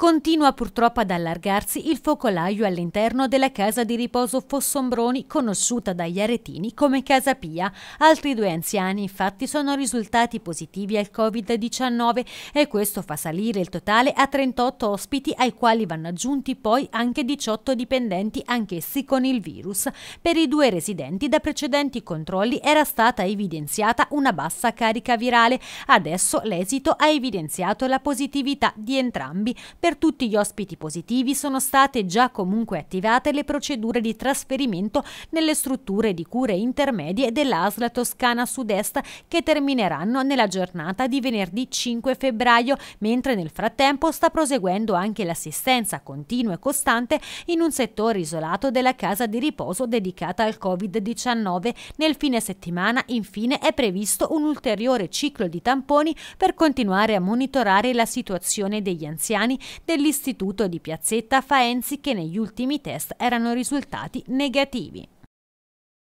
Continua purtroppo ad allargarsi il focolaio all'interno della casa di riposo Fossombroni, conosciuta dagli aretini come Casa Pia. Altri due anziani infatti sono risultati positivi al Covid-19 e questo fa salire il totale a 38 ospiti ai quali vanno aggiunti poi anche 18 dipendenti anch'essi con il virus. Per i due residenti da precedenti controlli era stata evidenziata una bassa carica virale, adesso l'esito ha evidenziato la positività di entrambi. Per per tutti gli ospiti positivi sono state già comunque attivate le procedure di trasferimento nelle strutture di cure intermedie dell'ASL Toscana Sud-Est che termineranno nella giornata di venerdì 5 febbraio, mentre nel frattempo sta proseguendo anche l'assistenza continua e costante in un settore isolato della casa di riposo dedicata al Covid-19. Nel fine settimana, infine, è previsto un ulteriore ciclo di tamponi per continuare a monitorare la situazione degli anziani dell'istituto di Piazzetta Faenzi che negli ultimi test erano risultati negativi.